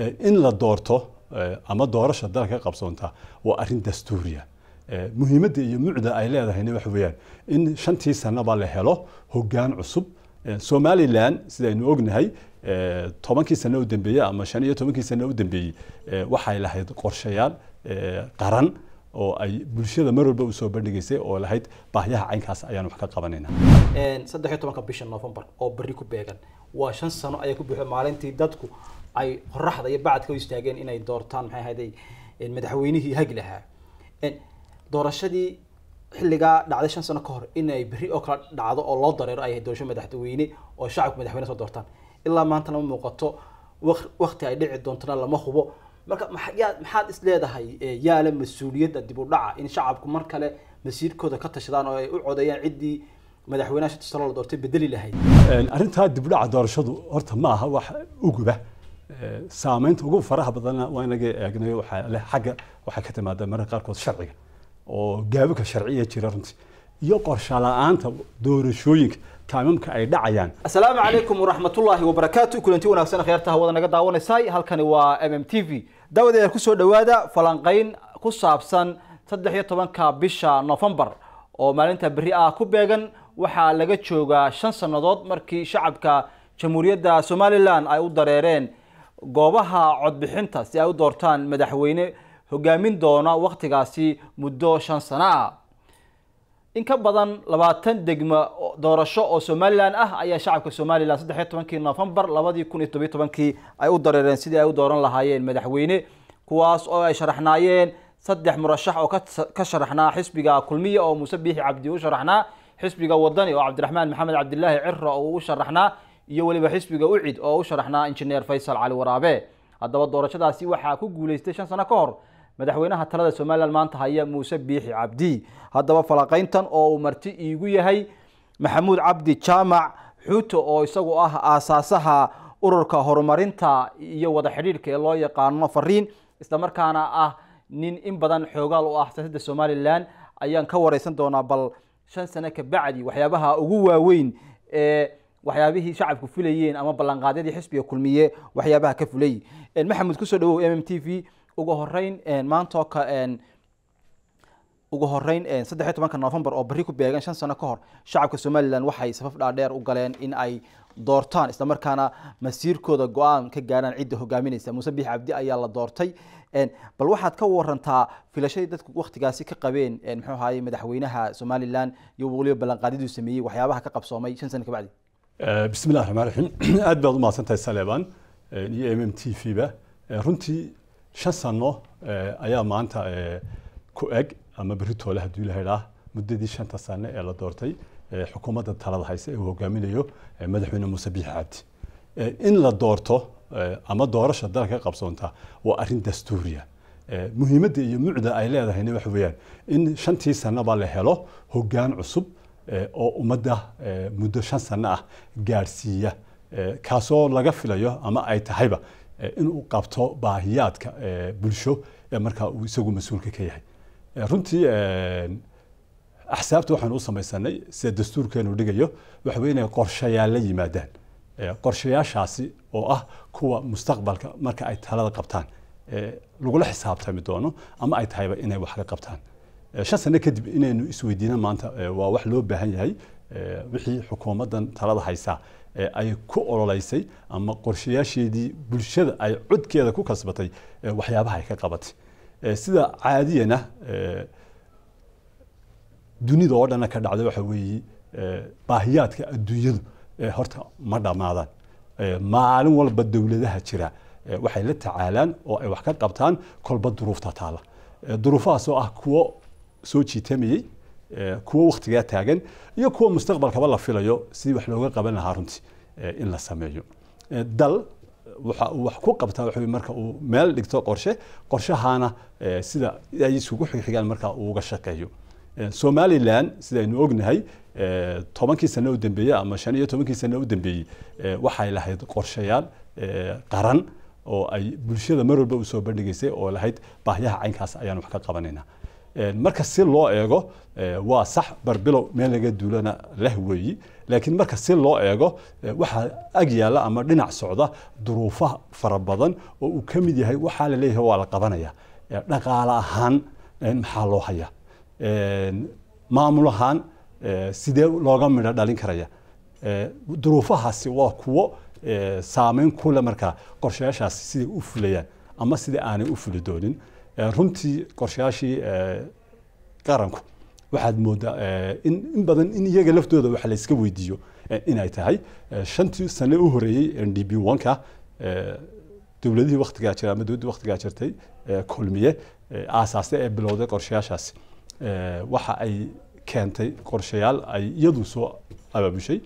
Eh, in la doorto eh, ama doorasha dalka ka qabsoonta waa arin dastuuriya eh, muhiimadda iyo mucda ay leedahayna waxa weeyaan in shantii sanaba la helo hoggaan cusub somalilan sidaynu ognahay tobankii sano u dambeeyey ama shan iyo tobankii sano u dambeeyey waxay lahayd qorshayaal qaran oo ay bulshada mar walba usoo bandhigaysay oo lahayd baahyaha caynkaas ayaan wax ka qabanayna saddex iyo tobanka bisha novembar oo berri ku beegan waa shan sano ayaa ku buuxa maalintii dadku ay qoraxda iyo bacadka u istaageen inay doortaan maxay ahayday madaxweynihii hagi lahaa doorashadii xilligaa dhacday shan sano ka hor inay beri oo kale dhacdo oo loo dareero ay ahayd doorasho madaxweyne oo shacabku madaxweyne soo doortaan ilaa maanta lama muuqato wakti ay dhici doontona lama hubo marka yaa maxaad is leedahay yaale mas-uuliyadda dib u dhaca in shacabku mar kale masiirkooda ka tashadaan oo ay u codeeyaan ciddii madaxweynaha shanta la doortay bedeli lahayd arrintaa dib dhaca doorashadu horta ma aha wax uguba saamaynta ugu faraha badanna waa inaga eegnay xagga waxaa ka timaada mararka qaarkood sharciga oo gaabika sharciya jira runtii iyo qorshe la-aanta doorashooyinka kaamamka ay dhacayaan assalaamu calaykum waraxmatullaahi wabarakaatu kulanti wanaagsan kheertaha wada naga daawanaysay halkani waa m m t v daawadeeda kusoo dhawaada falanqayn ku saabsan saddex iyo tobanka bisha novembar oo maalinta berri ah ku beegan waxaa laga joogaa shan sannadood markii shacabka jamhuuriyadda somalilan ay u dareereen goobaha codbixinta si ay u doortaan madaxweyne hogaamin doona wakhtigaasi muddo shan sano ah in ka badan labaatan degma doorasho oo somalilan ah ayaa shacabka somalilan saddex iyo tobankii novembar labadii kun iyo tobiyo tobankii ay u dareereen sidii ay u dooran lahaayeen madaxweyne kuwaas oo ay sharaxnaayeen saddex murashax oo ka sharaxnaa xisbiga kulmiya oo muuse biixi cabdi u sharaxnaa xisbiga wadani oo cabdiraxmaan maxamed cabdilaahi ciro oo u sharaxnaa iyo weliba xisbiga ucid oo u sharaxnaa injineer faysal cali waraabe haddaba doorashadaasi waxaa ku guulaystay shan sano ka hor madaxweynaha talada somalilan maanta haya muuse biixi cabdi haddaba falaqayntan oo uu marti iigu yahay maxamuud cabdi jaamac xuuto oo isagu ah aasaasaha ururka horumarinta iyo wada xidhiidhka ee loo yaqaano fariin islamarkaana ah nin in badan xoogaal u ah siyaasadda somalilan ayaan ka wareysan doonaa bal shan sano kabacdi waxyaabaha ugu waaweyn ee waxyaabihii shacabku filayeen ama ballanqaadyadii xisbiga kulmiye waxyaabaha ka fulay maxamed kusoo dhawow m m t v ugu horeyn maantoo ugu horeyn saddexiy tobanka novembar oo barri ku beegan shan sano ka hor shacabka somalilan waxay safaf dhaadheer u galeen in ay doortaan islamarkaana masiirkooda go-aan ka gaaraan cidda hogaaminaysa muuse biix cabdi ayaa la doortay bal waxaad ka warantaa filashadii dadku waktigaasi ka qabeen muxuu ahaayey madaxweynaha somalilan iyo weliba ballanqaadyaduu sameeyey waxyaabaha ka qabsoomay shan sano kabacdi bismillahi raxmaan raxiim aad baad umahadsan tahay saleebaan iyo m m t v ba runtii shan sano e, ayaa maanta e, ku eg ama beritoole hadduu lahaydhaa muddadii shanta sano ee la doortay xukuumadda talada hayse ee uu hogaaminayo madaxweyne muuse biixi cabdi in la doorto ama doorasha dalka ka qabsoonta waa arrin dastuuriya muhiimadda iyo mucda ay leedahayna waxa weeyaan in shantii sano ba la helo hoggaan cusub oo ummadda e, muddo shan sano ah gaadhsiiya kaasoo laga filayo ama ay tahayba e, inuu qabto baahiyaadka e, bulsho ee markaa uu isagu mas-uulka ka yahay runtii axsaabta waxaanu u samaysanay sida dastuurkeenu dhigayo waxa weye inay qorshayaal la yimaadaan qorshayaashaasi oo ah kuwa mustaqbalka marka ay talada qabtaan lagula xisaabtami doono ama ay tahayba inay wax ka qabtaan shan sano kadib inaynu isweydiina maanta waa wax loo baahan yahay wixii xukuumaddan talada haysaa ay ku ololeysay ama qorshayaasheedii bulshada ay codkeeda ku kasbatay waxyaabaha ay ka qabatay sida caadiyana dunida oo dhanna ka dhacday waxa weeye baahiyaadka adduunyadu horta ma dhammaadaan maalin walba dowladaha jira waxay la tacaalaan oo ay wax ka qabtaan kolba duruufta taala duruufahaas ah kuwo soo jiitamayey kuwo waktigaa taagan iyo kuwa mustaqbalkaba la filayo sidii wax looga qaban lahaa runtii in la sameeyo dal waxa uu wax ku qabtaa waxa marka uu meel dhigto qorshe qorshahaana sida ay isugu xigxigaan marka uu uga shaqeeyo somalilan sidaynu ognahay tobankii sano u dambeeyey ama shan iyo tobankii sano u dambeeyey waxay lahayd qorshayaal qaran oo ay bulshada mar walba usoo bandhigaysay oo lahayd baahyaha caynkaas ayaan wax ka qabanayna Eh, marka si loo eego eh, waa sax barbilow meel laga duulana leh weeyi laakiin marka si loo eego eh, waxaa ag yaalla ama dhinac socda duruufa fara badan oo uu ka mid yahay waxaa la leeyahay waa la qabanaya dhaqaale ahaan maxaa loo hayaa maamul ahaan sidee looga midho dhalin karaya duruufahaasi waa kuwo saameyn kule markaa qorshayaashaasi siday u fulayaan ama sida aanay u fuli doonin Eh, runtii qorshayaashii eh, qaranku waxaad moodaa eh, in in badan in iyaga laftooda wax layska weydiiyo inay tahay shantii sane u horeeyey n d b onka dowladihii waktigaa jira ama dowladdii waktigaa jirtay kulmiye aasaasta ee bilowday qorshayaashaasi waxa ay keentay qorshayaal ay iyadu soo abaabushay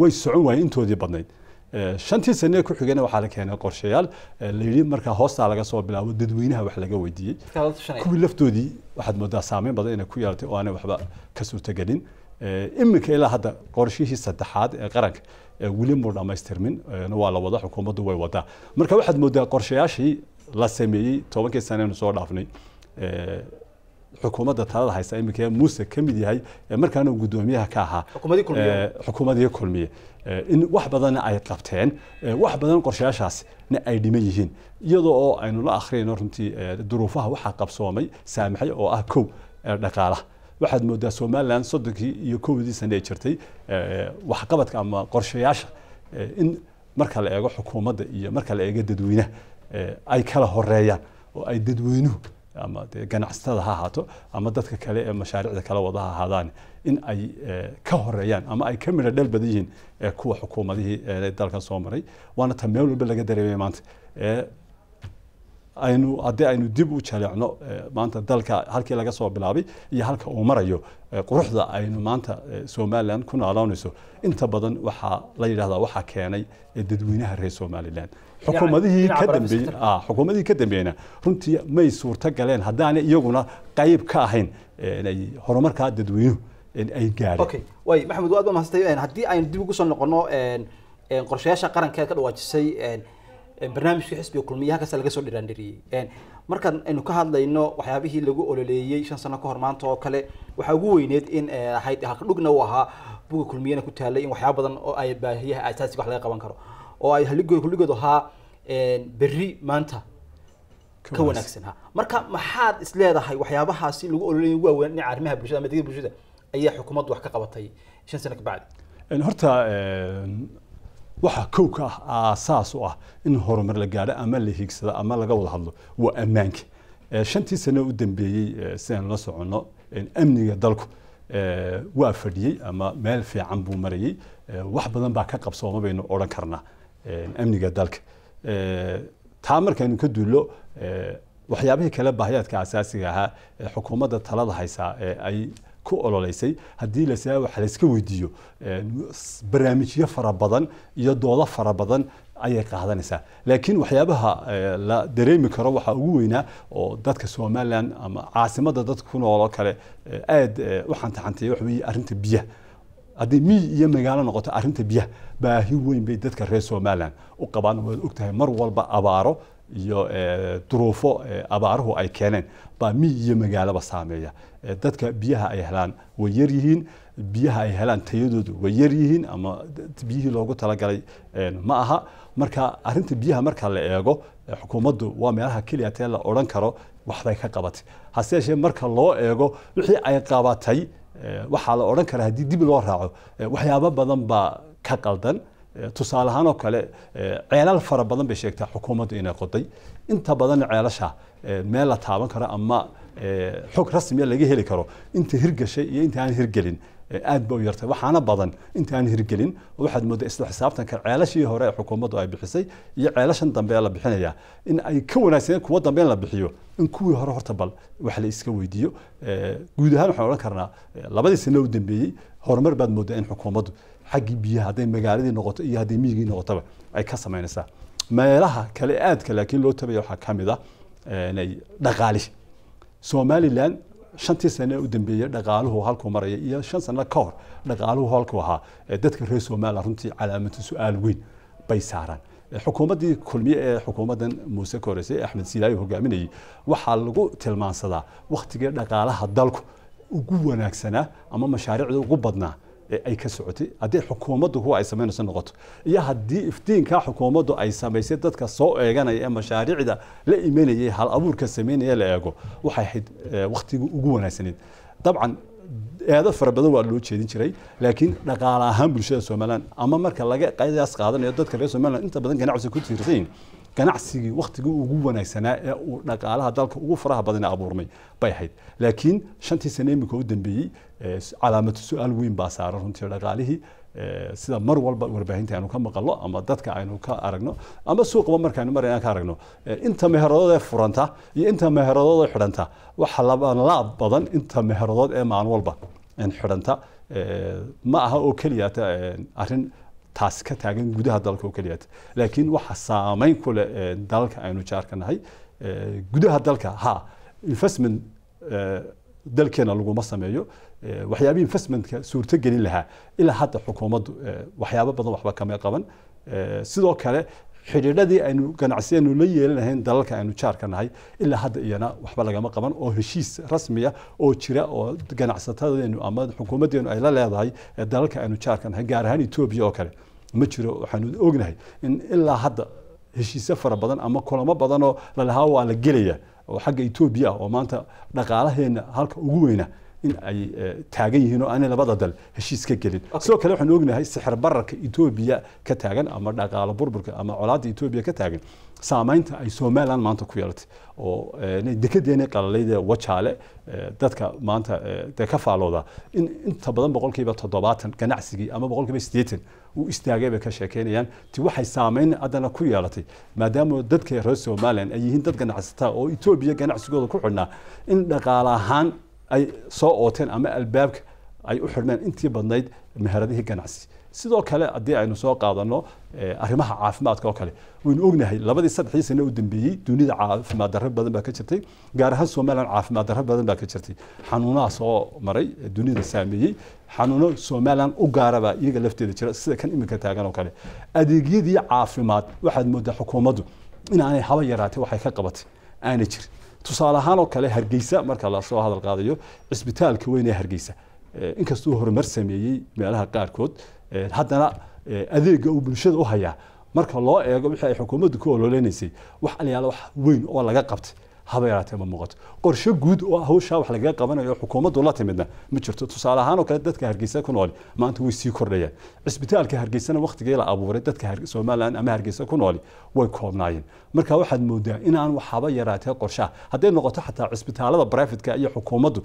way socon waayeen intoodii badnayd shantii sanee ku xigana waxaa la keenay qorshayaal layidhi markaa hoostaa laga soo bilaabo dadweynaha wax laga weydiiyey kuwii laftoodii waxaad moodaa saameyn badan inay ku yeelatay oo aanay waxba ka suurtagelin iminka ilaa hadda qorshihii saddexaad ee qaranka weli muu dhammaystirmin waa la wada xukuumaddu way wadaa marka waxaad moodaa qorshayaashii la sameeyey tobankii sane soo dhaafnay xukuumadda talada haysa iminka muuse ka mid yahay markaana guddoomiyaha ka ahaa xukuumadii kulmiye in wax badanna ay qabteen wax badan qorshayaashaasna ay dhiman yihiin iyado oo aynu la akhriyayno runtii duruufaha waxaa qabsoomay saamaxyo oo ah kow dhaqaalaha waxaad moodaa somalilan soddonkii iyo kowdii sane ee jirtay waxqabadka ama qorshayaasha in marka la eego xukuumadda iyo marka la eego dadweynaha ay kala horeeyaan oo ay dadweynuhu ama de ganacsatada ha ahaato ama dadka kale ee mashaariicda kale wada ha ahaadaan in ay e, ka horeeyaan ama ay ka midho dhel badan yihiin e, kuwa xukuumadihii e, dalkan soo maray waana ta meel walba laga dareemay maanta aynu haddii aynu dib u jaleecno maanta dalka halkii laga soo bilaabay iyo halka uu marayo quruxda aynu maanta somalilan ku noolaanayso inta badan waxaa la yidhahdaa waxaa keenay dadweynaha reer somalilan xukuumadihii ka dambeeyey ah, runtii may suurta galeen haddaanay iyaguna qayb ka ahayn eh, ay horumarkaa dadweynuhu ay gaareen okay maxamed waad baa mahadsantahay haddii aynu dib ugu soo noqono qorshayaasha qarankeed ka dhawaajisay barnaamijkii xisbiga kulmiyaha kasta laga soo dhiraandhiriyey markaan aynu ka hadlayno waxyaabihii lagu ololeeyey shan sano ka hor maanta oo kale waxaa ugu weyneed in ahayd eh, halkadhugna uu ahaa buga kulmiyana ku taalay in waxyaaba badan oo ay baahiyaha aasaasiga wax laga qaban karo oo ay halligooda ahaa berri maanta ka wanaagsan ha marka maxaad isleedahay waxyaabahaasi lagu ololaya ugu waaweyn dhinaca arrimaha bulshada ama adeegyada bulshada ayaa xukuumaddu wax ka qabatay shan sano kabacdi horta waxaa kow ka ah aasaas u ah in horumar la gaadho ama la hiigsado ama laga wada hadlo waa ammaanka shantii sano u dambeeyey sidaan la soconno amniga dalku waa fadhiyey ama meel fiican buu marayey wax badan baa ka qabsoomabaynu odhan karnaa amniga dalka taa markaynu ka duullo eh, waxyaabihii kale baahiyaadka asaasiga ahaa ee xukuumadda talada haysaa ee eh, ay ku ololeysay haddii lasa waxa layska weydiiyo eh, barnaamijyo fara badan iyo doodo fara badan ayay qaadanaysaa laakiin waxyaabaha la dareemi karo waxaa ugu weynaa oo dadka somalilan ama caasimada dadka ku nool oo kale aada u xantaxantaya waxa weeye arrinta biyaha haddii miy iyo magaalo noqoto arinta biyaha baahi weyn bay dadka reer somalilan u qabaan waad ogtahay mar walba abaaro iyo eh, duruufo eh, abaaruhu ay keeneen baa miy iyo magaaloba saameeya eh, dadka biyaha ay helaan way yar yihiin biyaha ay helaan tayadoodu way yar yihiin ama biyihii loogu talagalay ma aha marka arinta biyaha marka la eego xukuumaddu waa meelaha keliya tee la odhan karo waxbay ka qabatay hase yeeshee marka loo eego wixii ay qabatay Eh, waxaa la odhan kara haddii dib loo raaco eh, waxyaaba badan baa ka qaldan eh, tusaale ahaan oo kale ceelal fara badan bay sheegtaa xukuumaddu inay qoday inta badanna ceelasha meel la taaban karo ama xog rasmiya ah laga heli karo inta hirgashay iyo inta aan hirgelin aad ba u yartay waxaana badan intaan hirgelin waxaad moodaa isla xisaabtanka ceelashii hore ee xukuumaddu ay bixisay iyo ceelashan dambe la bixinaya in ay ka wanaagsaneen kuwa dambe in la bixiyo in kuwii hore horta bal wax la iska weydiiyo guud ahaan waxaan odhan karnaa labadii sano u dambeeyey horumar baad moodaa in xukuumaddu xaggii biyaha hadday magaaladii noqoto iyo hadday miyigii noqotaba ay ka samaynaysaa meelaha kale aadka laakiin loo tabaya waxaa ka mid ah dhaqaali somaliland shantii sane u dambeeyey dhaqaaluhu halkuu maraya iyo shan sano ka hor dhaqaaluhu halkuu ahaa dadka reer somaaliya runtii calaamatu su-aal weyn bay saaraan xukuumaddii kulmiye ee xukuumaddan muuse ka horeysay ee axmed siilaayo hogaaminayay waxaa lagu tilmaansadaa wakhtigii dhaqaalaha dalku ugu wanaagsanaa ama mashaariicda ugu badnaa ay ka socotay haddii xukuumaddu kuwa ay samaynayso noqoto iyo haddii iftiinkaa xukuumaddu ay samaysay dadka soo eeganaya ee mashaariicda la imanayay hal abuurka samaynaya la eego waxay ahayd wakhtigii ugu wanaagsanayd dabcan eedo fara badan waa loo jeedin jiray laakiin dhaqaale ahaan bulshada somalilan ama marka laga qiyaas qaadanayo dadka reer somaliland inta badan ganacsi ku tiirsan ganacsigii wakhtigii ugu wanaagsanaa ee uu dhaqaalaha dalka ugu faraha badana abuurmay bay ahayd laakiin shantii sane iminka u dambeeyey calaamatu su-aal weyn baa saaran runtii dhaqaalihii sida mar walba warbaahinta aynu ka maqalno ama dadka aynu ka aragno ama suuqba markaaynu mar inaan ka aragno inta meheradood ee furanta iyo inta meheradood ee xidhanta waxa labanlaab badan inta meheradood ee maalin walba xidhanta ma aha oo keliya arrin taasi ka taagan gudaha dalka oo keliyata laakiin waxa saamayn ku leh dalalka aynu jaarka nahay gudaha dalka ha investment dalkeena laguma sameeyo waxyaabihii investmentka suurto gelin lahaa ilaa hadda xukuumaddu waxyaabo badan waxba kama qaban sidoo kale xidhiidhadii aynu ganacsiyaanu la yeelan lahayn dalalka aynu jaarka nahay ilaa hadda iyana waxba lagama qaban oo heshiis rasmiya oo jira oo ganacsatadeenu ama xukuumaddeenu ay la leedahay ee dalalka aynu jaarka nahay gaar ahaan etoobiya oo kale ma jiro waxaanu ognahay in ilaa hadda heshiisyo fara badan ama kulamo badanoo lalahaa waa la gelaya oo xagga etoobiya oo maanta dhaqaalaheena halka ugu weyna in ay eh, taagan yihiin oo aanay labada dal heshiis ka gelin sidoo kale waxaan ognahay sixir etoobiya ka taagan ama dhaqaalo burburka ama colaadda etoobiya ka taagan saamaynta ay somalilan maanta ku yeelatay oo eh, dekedeena qalaleyda wajaale eh, dadka maanta dee ka faalooda in inta badan boqolkiiba toddobaatan ganacsigii ama boqolkiiba siddeetan uu istaagay bay ka sheekeynayaan ti waxay saamayn haddana ku yeelatay maadaama dadka reer somalilan ay yihiin dad ganacsata oo etoobiya ganacsigooda ku xidhnaa in dhaqaale ahaan ay soo ooteen ama albaabka ay u xidhmeen intii badnayd meheradihii ganacsi sidoo kale haddii aynu soo qaadano eh, arrimaha caafimaadka oo kale waynu ognahay labadii saddexdii sane u dambeeyey dunida caafimaad darro badan baa ka jirtay gaar ahaan somalilan caafimaad darro badan baa ka jirtay xanuunaha soo maray eh, dunida saameeyey xanuuno somalilan u gaaraba iyaga lafteeda jira sida kan iminka taagan oo kale adeegyadii caafimaad waxaad moodaa xukuumaddu inaanay haba yaraatay waxay ka qabatay aanay jirin tusaale ahaan oo kale hargeysa marka lasoo hadal qaadayo cisbitaalka weyn ee hargeysa eh, inkastuu horumar sameeyey meelaha qaarkood eh, haddana eh, adeega uu bulshada u hayaa marka loo eego wixii ay xukuumaddu ku ololeynaysay wax aliyaala wax weyn oo laga qabtay haba yaraatee ma muuqato qorsho guud oo hawshaa wax lagaga qabanayo xukuumaddu la timidna ma jirto tusaale ahaan oo kale dadka hargeysa ku nool maanta way sii kordhayaan cisbitaalka hargeysana waqtigii la abuuray dadka somalilan ama hargeysa ku nooli way koobnaayeen marka waxaad moodaa inaan waxaba yaraatee qorshaha hadday noqoto xataa cisbitaalada brifatka iyo xukuumaddu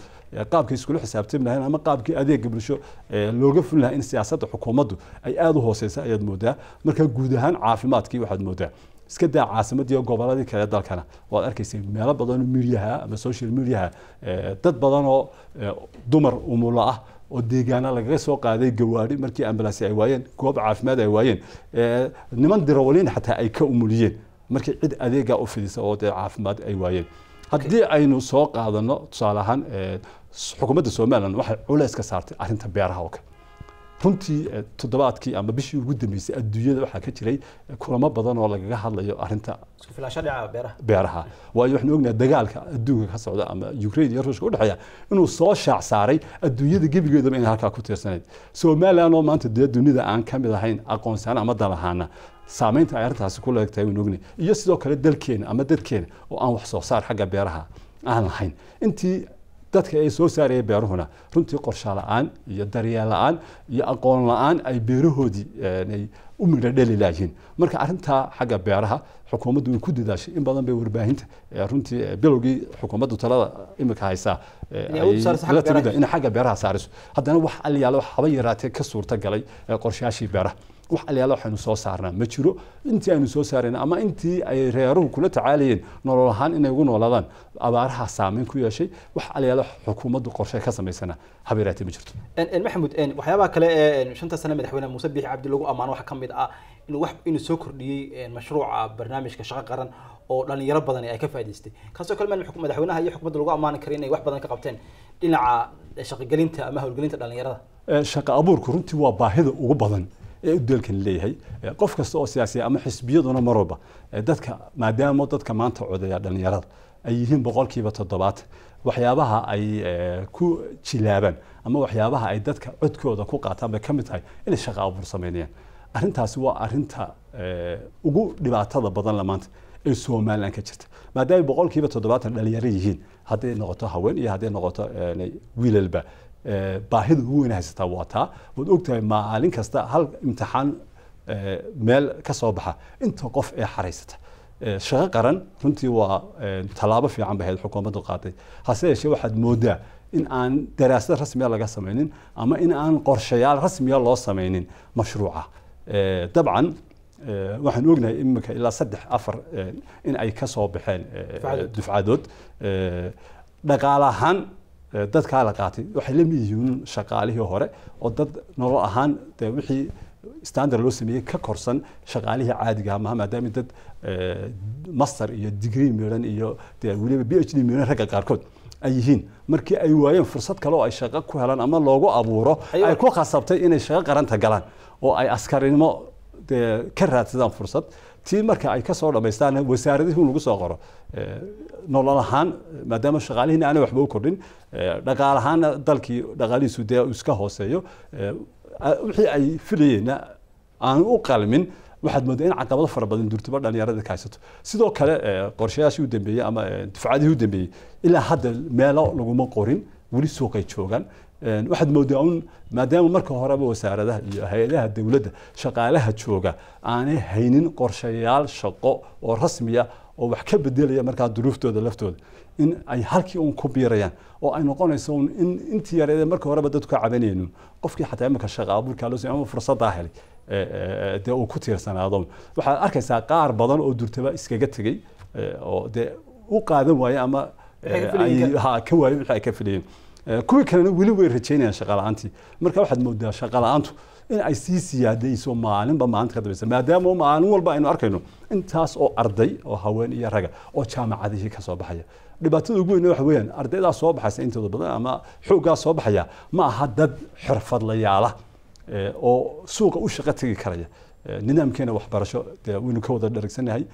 qaabkay iskula xisaabtami lahayn ama qaabkii adeega bulsho looga fulin lahaa in siyaasadda xukuumaddu ay aada u hooseysa ayaad moodaa marka guud ahaan caafimaadkii waxaad moodaa iska daa caasimadii goboladii kale dalkana waad arkaysa meelo badanoo midiyaha ama social mediaha dad badanoo dumar umulo ah oo deegaana lagaga soo qaaday gawaari markii ambalaasi ay waayeen goob caafimaad ay waayeen niman dirawaliin xataa ay ka umuliyeen markii cid adeegaa u fidisa oo dee caafimaad ay waayeen haddii aynu soo qaadano tusaale ahaan xukuumadda somalilan waxay culeyska saartay arrinta beeraha oo kale runtii eh, todobaadkii ama bishii ugu dambeysay adduunyada waxaa ka jiray eh, kulamo badan oo lagaga hadlayo arinta beeraha waayo waxaan ognaha dagaalka adduunka ka socda ama ukraine iyo ruushka udhexeeya inuu soo shaac saaray adduunyada gebigeedaba inay halkaa ku tiirsanayd somaliland oo maanta dee dunida aan ka mid ahayn aqoonsaan ama dalahaana saameynta ay arrintaasi ku leegtahay waan ognahay iyo sidoo kale dalkeena ama dadkeena oo aan wax soo saar xagga beeraha aan lahayn intii dadka ay soo saarayeen beeruhuna runtii qorsha la-aan iyo daryeel la-aan iyo aqoon la-aan ay beerahoodii eh, ay u midho dheli laayihiin marka arrintaa xagga beeraha xukuumaddu way ku dadaashay in badan bay warbaahinta eh, runtii eh, bilowgii xukuumaddu talada imika haysaa ina xagga beeraha saariso haddana wax alyaalo haba yaraatee ka suurta qorshayaashii beeraha wax alyaalo waxaynu soo saarnaa ma jiro intii aynu soo saarayn ama intii ay reeruhu kula tacaalayeen nolol ahaan inay ugu noolaadaan abaaraha saameyn ku yeeshay wax alyaalo xukuumaddu qorshe ka samaysana haba yaraatee ma jirto maxamud waxyaabaha kale ee shanta sane madaxweyne muuse biixi cabdi lagu ammaano waxaa ka mid ah inuu wax inuu soo kordhiyey mashruuca barnaamijka shaqo qaran oo dhalinyaro badan ay ka faa'idaystay kaasoo kale meel madaxweynaha iyo xukuumadda lagu ammaani karo inay wax badan ka qabteen dhinaca e, shaqogelinta ama howlgelinta dhalinyarada e, shaqo abuurku runtii waa baahida ugu badan ee dalkan leeyahay e, qof kasta oo siyaasiya ama xisbiyaduna marwalba dadka maadaama dadka maanta codeeya dhalinyarada ay yihiin boqolkiiba toddobaatan waxyaabaha ay ku jilaabaan ama waxyaabaha ay dadka codkooda ku qaataan bay ka mid tahay inay shaqo abuur samaynayaan arrintaasi waa arrinta ugu dhibaatada badan la maanta ee somalilan ka jirta maadaama boqolkiiba toddobaatan dhalinyaro yihiin hadday noqoto haween iyo hadday noqoto wiilalba baahida ugu weyn haysataa waa taa waad ogtahay maalin kasta hal imtixaan meel ka soo baxa inta qof ee xaraysata shaqo qaran runtii waa tallaabo fiican bay ahayd xukuumaddu qaatay hase yeeshee waxaad moodaa in aan daraasad rasmiya laga samaynin ama in aan qorshayaal rasmiya loo samaynin mashruuca dabcan Eh, waxaan ognahay iminka ilaa saddex afar eh, in ay ka soo baxeen eh, dufcadood dhaqaale ahaan dadkaa la qaatay waxay la mid yihiin shaqaalihii hore oo dad nolo ahaan de wixii standard loo sameeyey ka korsan shaqaalihii caadiga maaha maadaama dad master iyo degree miran iyo de weliba b h d miran ragga qaarkood ay yihiin markii ay waayeen fursad kale oo ay shaqo ku helaan ama loogu abuuro ay ku khasabtay inay shaqo qaranta galaan oo ay askarinimo dee ka raadsadaan fursad tii marka ay kasoo dhamaystaan wasaaradihii lagu soo qoro eh, nolol ahaan maadaama shaqaalihiina aana waxba u kordhin eh, dhaqaal ahaana dalkii dhaqaalihiisu dee iska hooseeyo eh, wixii ay filayeena aan u qalmin waxaad moodaa in caqabado fara badan durtuba dhalinyarada ka haysato sidoo kale qorshayaashii u dambeeyey ama dufcadihii u dambeeyey ilaa hadda meelo laguma qorin weli suuqay joogaan waxaad moodaa un maadaama marka horeba wasaaradaha iyo hay-adaha dowladda shaqaalaha jooga aanay haynin qorshayaal shaqo oo rasmiya ah oo wax ka bedelaya markaa duruuftooda laftooda in ay halkii un ku biirayaan oo ay noqonayso un in intii yareede marka horeba dadku ka cabanaynin qofkii xataa iminka shaqa abuurkaa loo ama fursaddaa helay e, e, e, dee uu ku tiirsanaado waxaad arkaysaa qaar badan oo durtaba iskaga tegey oo dee u qaadan waaye ama ka waayey wixii ay ka filayeen Eh, kuwii kalena weli way rajaynayaan shaqala-aantii marka waxaad moodaa shaqala-aantu in ay sii siyaadayso maalinba maalinta ka dambaysa maadaama maalin walba aynu arkayno intaas oo arday oo haween iyo raga oo jaamacadihii ka soo baxaya dhibaatada ugu weyn waxa weeyaan ardaydaas soo baxaysa intooda badan ama xooggaa soo baxaya ma aha dad xirfadlayaala eh, oo suuqa u shaqo tegi karaya eh, nidaamkeena waxbarasho dee waynu ka wada dharagsannahay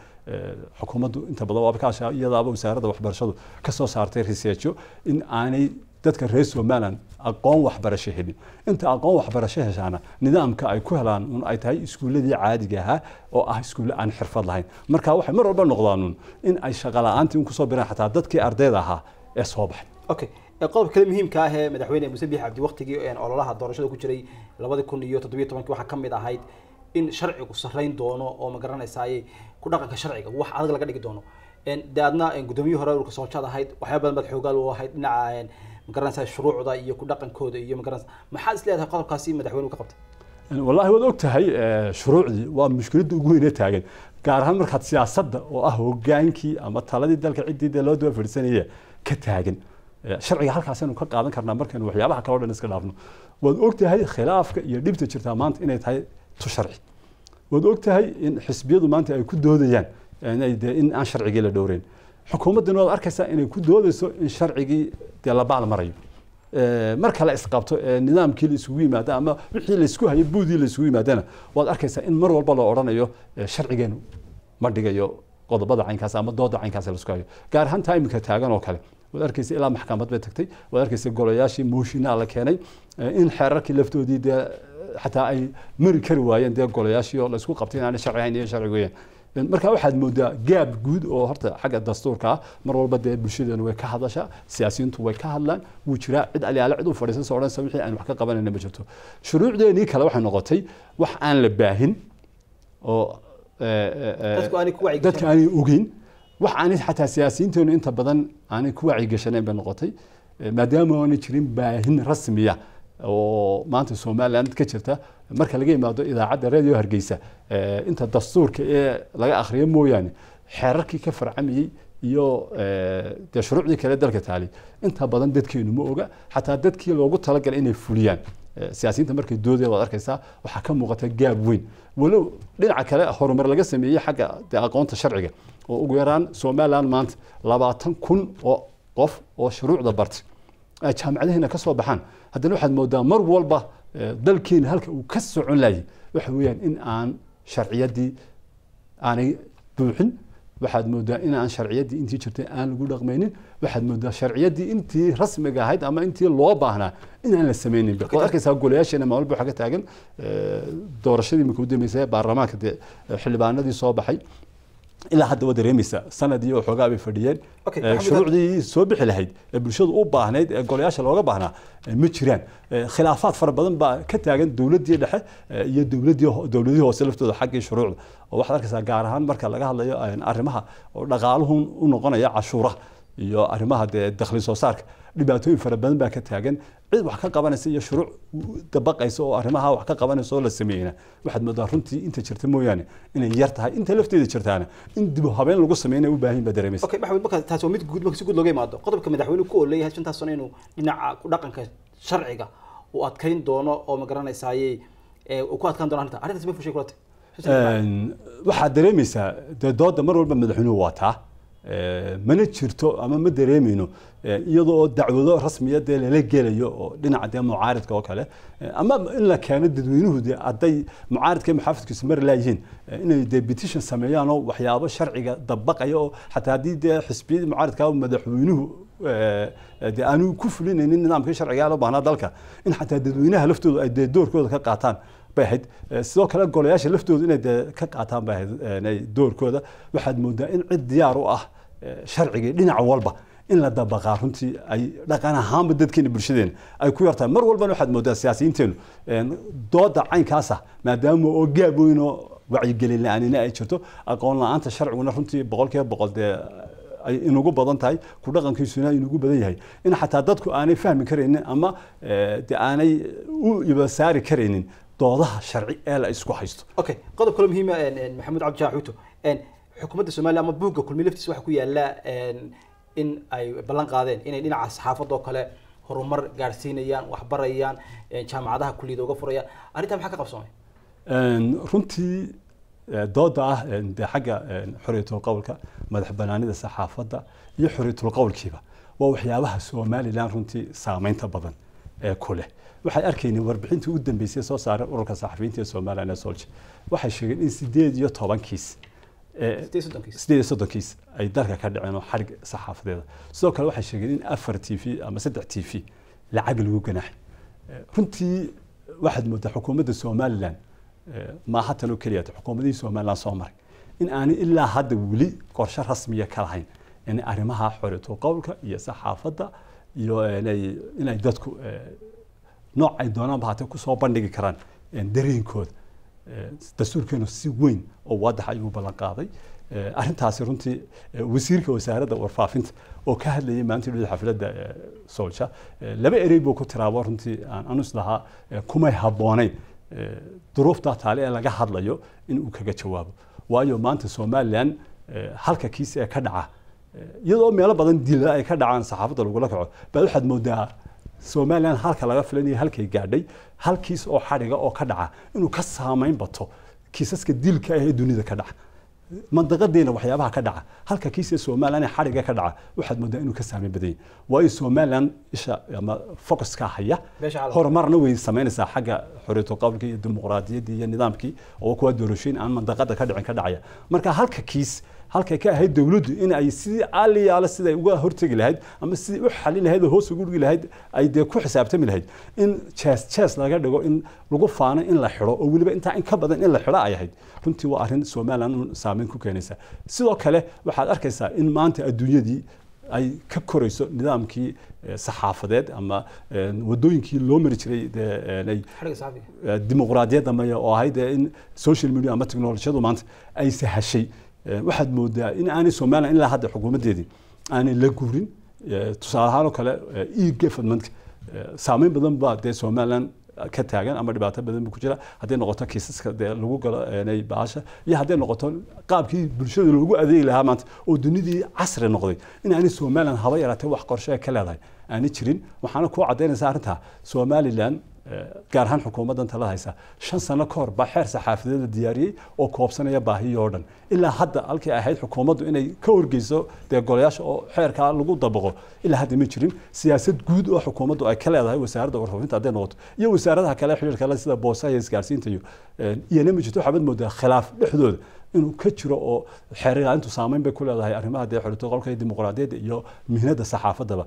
xukuumaddu inta badan waaba kaashaa iyadaaba wasaaradda waxbarashadu ka soo saartay riseejo in aanay dadka reer somalilan aqoon waxbarasho helin inta aqoon waxbarasho heshaana nidaamka ay ku helaan un ay tahay iskuulladii caadiga ahaa oo ah iskuulle aan xirfad lahayn marka waxay mar walba noqdaanuun in ay shaqala-aantii un kusoo biraan xataa dadkii ardayda ahaa ee soo baxay okay qodobka kale muhiimka ah ee madaxweyne muse biix cabdi waktigii ololaha doorashada ku jiray labadi kun iyo toddobiyo tobankii waxaa ka mid ahayd in sharcigu sarayn doono oo ma garanaysaayey ku dhaqanka sharciga wax adag laga dhigi doono de adna gudoomiyihii hore ulka soo jaad ahayd waxyaaba badan baad xoogaal u ahayd dhinaca magaranaysaa shuruucda iyo ku dhaqankooda iyo magaranaysaa maxaad is qodobkaasi madaxweynuhu ka qabtay wallaahi waad ogtahay shuruucdii waa mushkiladda ugu weynee taagan gaar ahaan markaad siyaasadda oo ah hogaankii ama taladii dalka ciddii dee loo daba ka taagan sharciga halkaasaynu ka qaadan karnaa markaynu waxyaabaha kaloo dhan iska dhaafno waad ogtahay khilaafka iyo dhibta jirtaa maanta inay tahay tu sharci waad ogtahay in xisbiyadu maanta ay ku doodayaan in aan sharcigii la dhowreyn xukuumaddina waad arkaysaa inay ku doodayso in sharcigii dee la baal marayo marka la isqabto ee nidaamkii la isugu yimaado ama wixii laysku hayay buudii la isugu waad arkaysaa in mar walba loo odhanayo sharcigeenu ma dhigayo qodobada caynkaas ama dooda caynkaas laisku hayo gaar ahaan taayiminka taagan oo kale waad arkaysa ilaa maxkamad bay tagtay waad arkaysa golayaashii mooshinaa la keenay in xeerarkii laftoodii dee xataa ay mari kari waayeen dee golayaashii oo laysku qabtay inaanay sharci hayn iyo sharci weeyaan marka waxaad moodaa gaab guud oo horta xagga dastuurka mar walba dee bulshadeenu way ka hadasha siyaasiyiintu way ka hadlaan wuu jiraa cid aliyaale cid u fadhiisansa odhansa wixii aan wax ka qabanayna ma jirto shuruucdeenii kale waxay noqotay wax aan la baahin oo eh, eh, eh, dadka aanay ogeyn wax aanay xataa siyaasiyiinteenu inta badan aanay ku wacyigashaneyn bay noqotay maadaama aanay jirin baahin rasmiya oo maanta somaliland ka jirta marka laga imaado idaacadda radio hargeysa inta dastuurka ee laga akriyo mooyaane xeerarkii ka farcamayey iyo dee shuruucdii kale dalka taali inta badan dadkeenu ma oga xataa dadkii loogu talagalay inay fuliyaan siyaasiyiinta markay doodaya waad arkaysaa waxaa ka muuqata gaab weyn walow dhinaca kale horumar laga sameeyey xagga dee aqoonta sharciga oo ugu yaraan somaliland maanta labaatan kun oo qof oo shuruucda bartay ay jaamacadahina baxaan haddana waxaad moodaa mar walba dalkeena halka uu ka socon laayay waxa weeyaan in aan sharciyaddii aanay buuxin waxaad moodaa in aan sharciyaddii intii jirtay aan lagu dhaqmaynin waxaad moodaa sharciyaddii intii rasmiga ahayd ama intii loo baahnaa in aan la sameynin waad arkaysaa golayaasheena maalin buuxa ka taagan doorashadii marka u dambeysay baarlamaanka dee xildhibaanadii soo baxay ilaa hadda waa dareemaysa sanad iyo xoogaa bay fadhiyeen shuruucdii soo bixi lahayd ee bulshada u baahnayd ee golayaasha looga baahnaa ma jiraan khilaafaad fara badan baa ka taagan dowladdii dhexe iyo dowladihii hoose laftooda xaggii shuruucda oo waxaad arkaysaa gaar ahaan marka laga hadlayo arrimaha oo dhaqaaluhu u noqonaya cashuura iyo arrimaha dee dakhli soo saarka dhibaatooyin fara badan baa ka taagan cid wax ka qabanaysa iyo shuruuc dabaqaysa oo arrimaha wax ka qabanaysa oo la sameeyeyna waxaad moodaa runtii inta jirta mooyaane inay yar tahay inta lafteeda jirtaana in dib habeen lagu sameynaya u baahan baa dareemaysa okay maxamed marka taasi waa mid guud marka si guud looga imaado qodobka madaxweynuhu ku oleeyahay shantaas sano inuu dhinaca ku dhaqanka sharciga uu adkayn doono oo ma garanaysaaye uu ku adkaan doono arrintaas ma fushay kulata waxaad dareemaysaa dee dooda mar walba madaxweynuhu waa Eh, mana jirto ama ma dareemeyno eh, iyadoo dacwado rasmiya dee lala gelayo oo dhinaca dee mucaaridka oo kale eh, ama in la keeno dadweynuhu dee hadday mucaaridka muxaafidkiisu mari laayihiin inay dee petition sameeyaan waxyaabo sharciga dabaqaya oo xataa haddii dee xisbiyadii mucaaridka madaxweynuhu dee aanu ku fulinaynin nidaamkii sharciga loo baahnaa dalka in xataa dadweynaha laftooda ay dee doorkooda ka qaataan bay ahayd sidoo kale golayaasha laftooda inay dee ka qaataan bay ahayd doorkooda waxaad moodaa in cid diyaar u ah sharcigii dhinac walba in la dabaqaa runtii ay dhaqan ahaanba dadkeena bulshadeena ay ku yartahay mar walbana waxaad moodaa siyaasiyiinteenu dooda caynkaas maadaama oo gaab weyn oo wacyigelin la-aanina ay jirto aqoon la-aanta sharciguna runtii boqolkiiba boqol dee ay inugu badan tahay ku dhaqankiisuna inugu badan yahay in xataa dadku aanay fahmi karaynin ama eh, dee aanay u ibasaari karaynin doodaha sharci ee la isku haysto okay qodob kale muhiima ah, maxamuud cabdi jaax xukuumadda somaliya ama buugga kulmi laftiisa waxaa ku yaala in ay ballan qaadeen inay dhinaca saxaafadda kale horumar gaadhsiinayaan waxbarayaan jaamacadaha kulliyada uga furayaan arrintaa maxaa ka qabsoomay runtii dooda ah de xagga xorriyatul qowlka madax banaanida saxaafadda iyo xorriyatul qowlkiiba waa waxyaabaha somaliland runtii saameynta badan ee kuleh waxay arkayneen warbixintii u dambeysay soo saareen ururka saxafiyiinta ee somaliland ee solje waxay sheegeen in sideed iyo tobankiis Eh, sideed soddonkiis ay dalka ka dhaceen oo xarig saxaafadeeda sidoo kale waxay sheegeen in afar t v ama saddex t v lacag lagu ganaaxay eh, runtii waxaad moodaa xukuumadda somalilan eh, maaha talo keliya xukuumadihii somalilan soo maray in aani ilaa hadda weli qorsho rasmiya ka lahayn in arrimaha xoreeto qowlka iyo saxaafadda iyo inay dadku nooc ay doonaan bahatee kusoo bandhigi karaan dareenkooda dastuurkeenu si weyn oo waadax ayuu ballan qaaday runtii wasiirka wasaaradda warfaafinta oo ka hadlayay maalintii dhudi xafladda soolja laba erey buu ku tiraabo runtii aan anus lahaa kumay habboonayn duruuftaa taale ee laga hadlayo in uu kaga jawaabo waayo maanta somalilan halka kiis ee ka dhaca iyadoo meelo badan dila ay ka dhacaan saxaafadda lagula kaco baa waxaad moodaa somalilan halka laga filanaya halkay gaadhay hal kiis oo xadhiga oo ka dhaca inuu ka saamayn bato kiisaska dilka ah ee dunida ka dhaca mandaqadeena waxyaabaha ka dhaca halka kiisa somalilan ee xadhiga ka dhaca waxaad moodaa inuu ka saamayn badan yahay waayo somalilan isha ama focuska haya horumarna way samaynaysaa xagga xoriyatu qowlka iyo dimuqraadiyaddii iyo nidaamkii oo kuwaa doorashooyin aan mandaqada ka dhicin ka dhacaya marka halka kiis halkay ka ahayd dowladdu in ay sidii aliyaale siday uga hortegi lahayd ama sidii u xalin lahayd oo hoos ugu dhigi lahayd ay dee ku xisaabtami lahayd in jees jees laga dhigo in lagu faano in la xidho oo weliba intaa in ka badan in la xidho ay ahayd runtii waa arrin somalilan uun saameyn ku keenaysa sidoo kale waxaad arkaysaa in maanta adduunyadii ay ka korayso nidaamkii eh, saxaafadeed ama eh, wadooyinkii loo mari jiray eh, dimuqraadiyadda oo ahayd in social media ama technolojiyadu maanta ay sahashay Eh, waxaad moodaa in aanay somalilan ilaa hadda xukuumaddeedii aanay la guurin eh, tusaale ahaan oo kale eega eh, fadmanka saameyn badan baa dee somalilan ka taagan ama dhibaato badan bu ku jira hadday noqoto kiisaska dee lagu galo baasha iyo hadday noqoto qaabkii bulshada loogu adeegi lahaa maanta oo dunidii casri noqday in aanay somalilan haba yaraatee wax qorshe ka leedahay aanay jirin waxaana ku caddaynaysaa arrintaa somalilan gaar ahaan xukuumaddan tala haysa shan sano ka hor baa xeer saxaafadeeda diyaariyey oo koobsanaya baahiyii oo dhan ilaa hadda halkii ahayd xukuumaddu inay ka horgeyso dee golayaasha oo xeerkaa lagu dabaqo ilaa hadda ma jirin siyaasad guud oo xukuumaddu ay ka leedahay wasaaradda warfafinta hadday noqoto iyo wasaaradaha kale xiriirka sida boosaha eh, iyo isgaarsiinta iyo iyana ma jirto waxaabad moodaa khilaaf dhexdooda inuu ka jiro oo xeerlaaintu saamayn bay ku leedahay arrimaha dee xorito qolka dimuqraadiyadda iyo mihnada saxaafadaba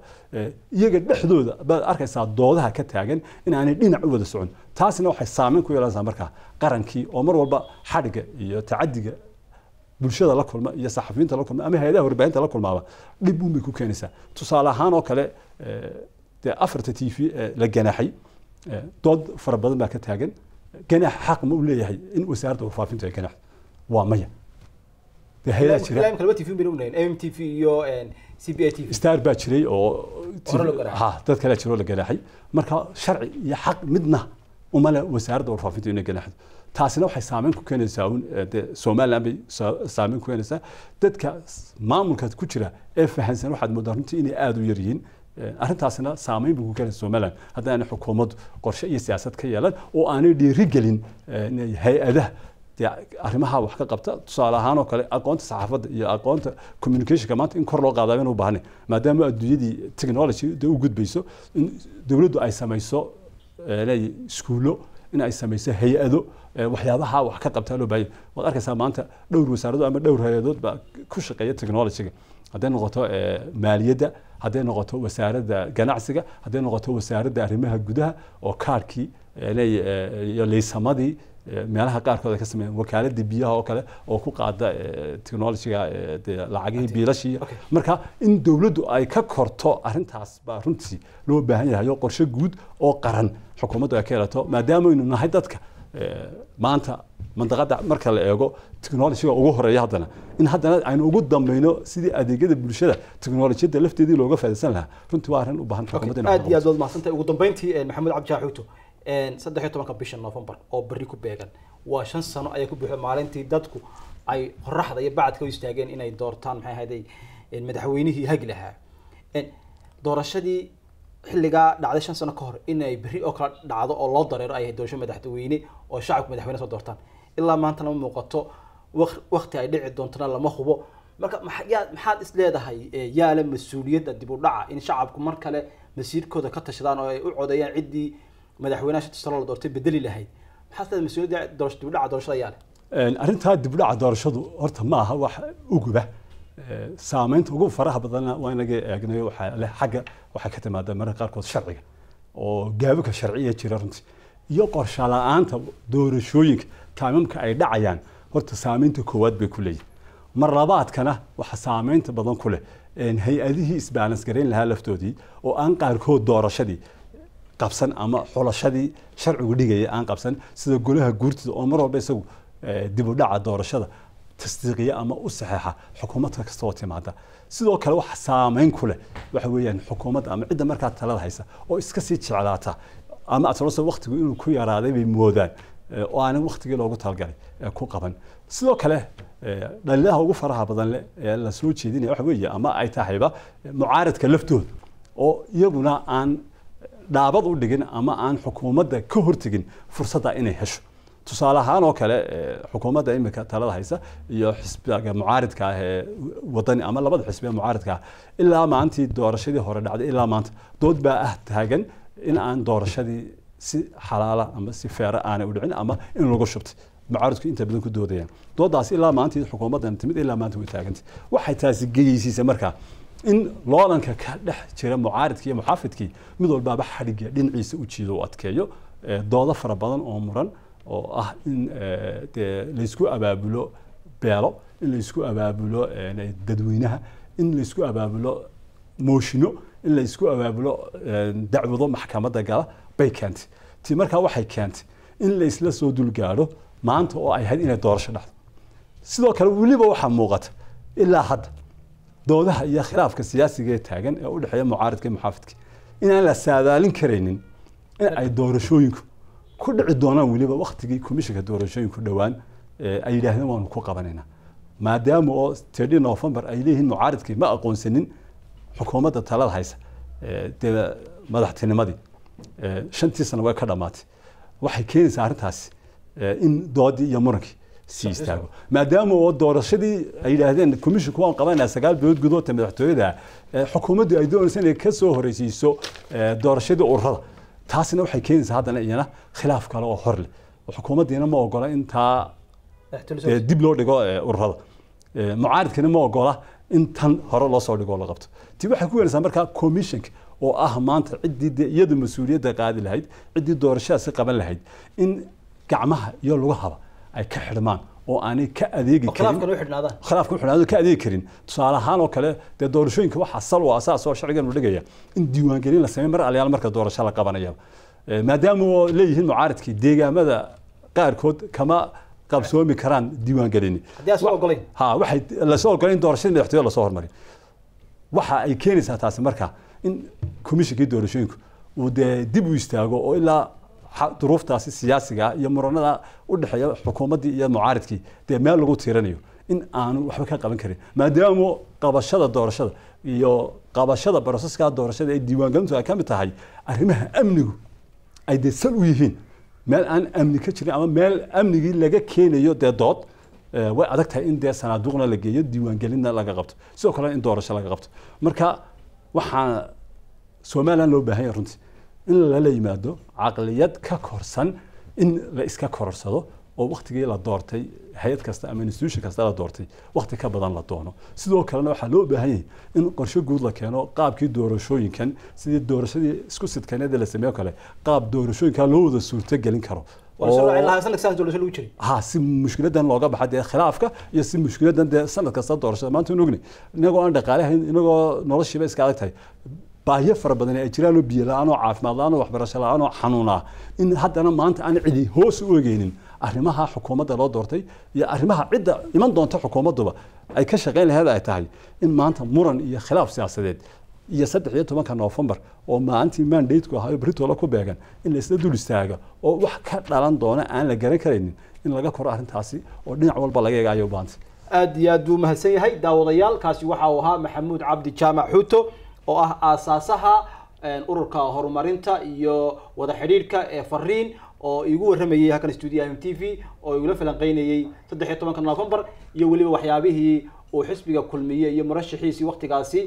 iyaga dhexdooda baad arkaysaa doodaha ka taagan in aanay dhinac u wada socon taasina waxay saamayn ku yeelanaysaa markaa qarankii oo mar walba xadhiga iyo tacadiga bulshada la kulma iyo saxafiyiinta la kulma ama hay-adaha warbaahinta la kulmaaba dhib uun bay ku keenaysaa tusaale ahaan oo kale dee afarta t v ee la ganaaxay dood fara badan baa ka taagan ganaax xaq ma u leeyahay in wasaaradda warfaafintu ay ganaaxdo waa maya star jiray oo dad kale jiroo la ganaaxay marka sharci iyo xaq midna umale wasaaradda warfaafinta inay ganaaxdo taasina waxay saameyn ku keenaysaa eh, dee somaliland bay saameyn ku keenaysaa dadka maamulka ku jira ee fahansan waxaad moodaa runtii inay aada u yaryihiin eh, arrintaasina saameyn buu ku keenaysa somaliland haddaanay xukuumaddu qorshe iyo siyaasad ka yeelan oo aanay dhiirigelin eh, hay-adaha dee wax ka qabta tusaale ahaan oo kale aqoonta saxaafadda iyo aqoonta communicationka maanta in kor loo qaadaaba inu baahne maadaama adduunyadii technology dee u gudbayso in dowladdu ay samayso eh, leeyahy iskuullo in ay samayso hay-ado eh, waxyaabaha wax ka qabtaa loo baahaya waad arkaysaa maanta dhowr wasaarado ama dhowr hay-adood baa ku shaqeeya technologyga hadday noqoto eh, maaliyadda hadday noqoto wasaaradda ganacsiga hadday noqoto wasaaradda arrimaha gudaha oo kaarkii leeyahy iyo liisamadii meelaha qaarkood ay ka sameeyeen wakaaladda biyaha oo kale oo ku qaada technologyga lacagihii biilashiiya marka in dowladdu ay ka korto arrintaas baa runtii loo baahan yahayo qorshe guud oo qaran xukuumaddu ay ka helato maadaameynu nahay dadka maanta mandaqada marka la eego technologyga ugu horeeya haddana in haddana aynu ugu dambayno sidii adeegyada bulshada technologyada lafteedii looga faa'iidaysan lahaa runtii waa arrin u baahan xukuumadda aad iyo aad waad mahadsantahay ugu dambayntii maxamuud cabdi xuuto saddex iyo tobanka bisha novembar oo berri ku beegan waa shan sano ayaa ku buuxda maalintii dadku ay qoraxda iyo bacadka u istaageen inay doortaan maxay ahayday madaxweynihii hagi lahaa doorashadii xilligaa dhacday shan sano ka hor inay berri oo kale dhacdo oo loo dareero ay doorasho madaxweyne oo shacabku madaxweyne soo doortaan ilaa maanta lama muuqato wakti ay dhici doontona lama hubo marka maxaad maxaad is leedahay yaale mas-uuliyadda dib u dhaca in shacabku mar kale masiirkooda ka tashadaan oo ay u codeeyaan ciddii madaxweynaha shantii sano la doortay bedeli lahayd maxaad leedahay mas-uuliyadda dibudhaca doorashada ayaa leh arrintaa dibudhaca doorashadu horta ma aha wax uguba saameynta ugu faraha badanna waa inaga eegnay waxaa leh xagga waxaa ka timaada mararka qaarkood sharciga oo gaabika sharciya jira runtii iyo qorsha la-aanta doorashooyinka taamimka ay dhacayaan horta saameynta koowaad bay ku leeyihin mar labaadkana waxa saameynta badan ku leh hay-adihii isbaalasgarayn lahaa laftoodii oo aan qaarkood doorashadii qabsan ama xulashadii sharcigu dhigaya aan qabsan sida golaha guurtida oo mar walba isagu eh, dib doorashada tasdiiqiya ama u saxeexa xukuumadka kasta timaada sidoo kale waxa saameyn ku leh waxa weeyaan xukuumadda ama cidda markaa talada haysa oo iska sii jeclaata ama aadsa waqtigu inuu ku yaraaday bay moodaan eh, oo aanan waqtigii loogu talgalay eh, ku qaban sidoo kale dhalilaha ugu faraha badan leh ee la jeedinaya waxa weeye ama ay tahayba mucaaradka laftooda oo iyaguna aan dhaabad u dhigin ama aan xukuumadda ka hortegin fursadda inay hesho tusaale ahaan oo kale eh, xukuumadda imika talada haysa iyo xisbiga mucaaridka ah ee wadani ama labada xisbiga mucaaridka ah ilaa maalintii doorashadii hore dhacday ilaa maanta dood baa ah taagan in aan doorashadii si xalaala ama si feera aanay u dhicin ama in lagu shubtay mucaaridku inta badan ku doodayaan doodaas ilaa maantii xukuumaddan timid ilaa maanta way taagantay waxay taasi geyeysiisay markaa in loolanka ka dhex jira mucaaridkii iyo muxaafidkii mid walbaaba xadhigga dhinaciisa u jiido u adkeeyo doodo fara badan oo muran oo ah in dee laysku abaabulo beelo in laysku abaabulo dadweynaha in laysku abaabulo mooshino in laysku abaabulo dacwado maxkamadda gala bay keentay ti markaa waxay keentay in laysla soo dul dulgaadho maanta oo ay ahayd inay doorasho dhacdo sidoo kale weliba waxaa muuqata ilaa hadda doodaha iyo khilaafka siyaasiga ee taagan ee u dhexeeya mucaaridka iyo muxaafidka inaan la saadaalin karaynin in ay doorashooyinku ku dhici doonaan weliba waktigii komishinka doorashooyinku dhowaan ay yidhaahdeen waanu ku qabanaynaa maadaama oo tedi november ay leeyihiin mucaaridkii ma aqoonsanin xukuumadda talada haysa dee madaxtinimadii shantii sana way ka dhammaatay waxay keenaysaa arrintaasi in doodii iyo murankii sii istaago maadaama oo doorashadii ay yidhaahdeen commissionku waan qabanaa sagaal bilood gudoodta madaxtooyada xukuumaddu ay doonaysa inay ka soo doorashadii ururada taasina waxay keenaysaa haddana iyana khilaaf kale oo hor xukuumaddiina ma ogola intaa dib loo dhigo ururada mucaaridkana ma ogola in tan hore loo soo dhigo la qabto ti waxay ku keenaysaa markaa commissionka oo ah maanta ciddii iyadu mas-uuliyadda qaadi lahayd ciddii doorashadaasi qaban lahayd in gacmaha iyo lugahaba ay ka xidhmaan oo aanay ka adeegi khilaafka uxidhnaado ka adeegi karin tusaale ahaan oo kale dee doorashooyinka waxaa sal u asaas sharcigan uu dhigaya in diiwaangelin la sameeyo mar alyaal marka doorasho la qabanaya eh, maadaama oo leeyihiin mucaaridkii deegaamada qaarkood kama qabsoomi karaan diiwaangelini ha waxay lasoo ogolayn doorashadii madaxtooyada lasoo hormari waxa ay keenaysaa taasi marka in komishinkii doorashooyinku uu dee dib u istaago oo ilaa duruuftaasi siyaasiga iyo muranada udhexeeya xukuumadii iyo mucaaridkii dee meel lagu tiiranayo in aanu waxba ka qaban karin maadaamu qabashada doorashada iyo qabashada broseska doorashada ee diiwaangelintu ay ka tahay arrimaha amnigu ay dee sal u yihiin meel aan amni ka jirin ama meel amnigii laga keenayo dee dood way adag tahay in dee sanaaduuqna la geeyo diiwaangelinna laga qabto sidoo kalena in doorasho laga qabto marka waxaa somalilan loo baahan yahy runtii in lala yimaado caqliyad ka korsan in la iska kororsado oo waktigii la doortay hay-ad kasta ama institution kasta la doortay wakti ka badan la doono sidoo kalena waxaa loo baahan yahay in qorshe guud la keeno qaabkii doorashooyinkan sidii doorashadii isku sidkaneeda la sameeyo kale qaab doorashooyinka loo wada suurtogelin karo ha si mushkiladan looga baxa dee khilaafka iyo si mushkiladan dee sanad kasta doorashada maanta ogni inagoo aan dhaqaale inagoo noloshiiba iska adag tahay baahiyo fara badan ay jiraanoo biyo la-aanoo caafimaad la-aanoo waxbarasho la-aanoo xanuunaa ah. in haddana maanta aan cidi hoos u eegeynin arrimaha xukuumadda loo doortay iyo arrimaha cidda iman doonta xukuumadduba ay ka shaqayn laheed ay tahay in maanta muran iyo khilaaf siyaasadeed iyo saddex iyo tobanka noofembar oo maalintii mandateku ahayo britola ku beegan in laisla dul istaaga oo wax ka dhalan doona aan la garan karaynin in laga koro arrintaasi oo dhinac walba laga eega ayay u iyo aad buu mahadsan yahay daawadayaal kaasi waxa uu ahaa maxamuud cabdi jaamac xuuto oo ah aasaasaha ururka horumarinta iyo wada xidhiidhka ee fariin oo igu warramayay halkan stuudiya m t v oo igula falanqeynayay saddex iyo tobanka novembar iyo weliba waxyaabihii uu xisbiga kulmiyey iyo murashaxiisii waqtigaasi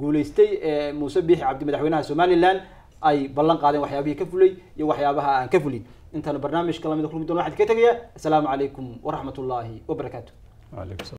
guulaystay ee muuse biixi cabdi madaxweynaha somalilan ay ballan qaadeen waxyaabihii ka fulay iyo waxyaabaha aan ka fulin intaan barnaamijka lamida ah kulmi doon waxaan ka tegaya assalaamu calaykum waraxmat ullaahi wabarakaatu